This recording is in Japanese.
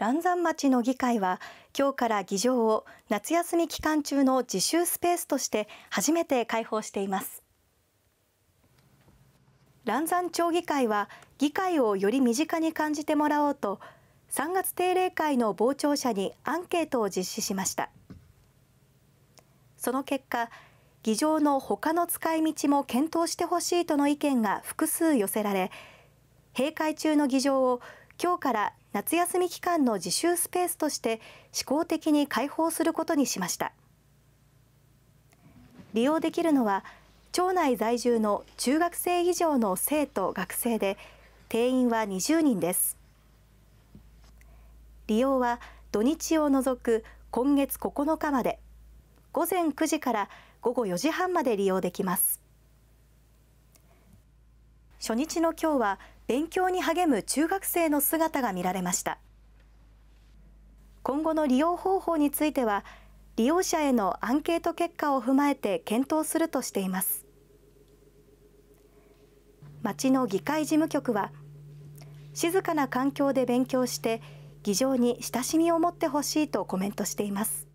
嵐山町の議会は今日から議場を夏休み期間中の自習スペースとして初めて開放しています嵐山町議会は議会をより身近に感じてもらおうと3月定例会の傍聴者にアンケートを実施しましたその結果議場の他の使い道も検討してほしいとの意見が複数寄せられ閉会中の議場を今日から夏休み期間の自習スペースとして試行的に開放することにしました利用できるのは町内在住の中学生以上の生徒・学生で定員は20人です利用は土日を除く今月9日まで午前9時から午後4時半まで利用できます初日の今日は勉強に励む中学生の姿が見られました今後の利用方法については利用者へのアンケート結果を踏まえて検討するとしています町の議会事務局は静かな環境で勉強して議場に親しみを持ってほしいとコメントしています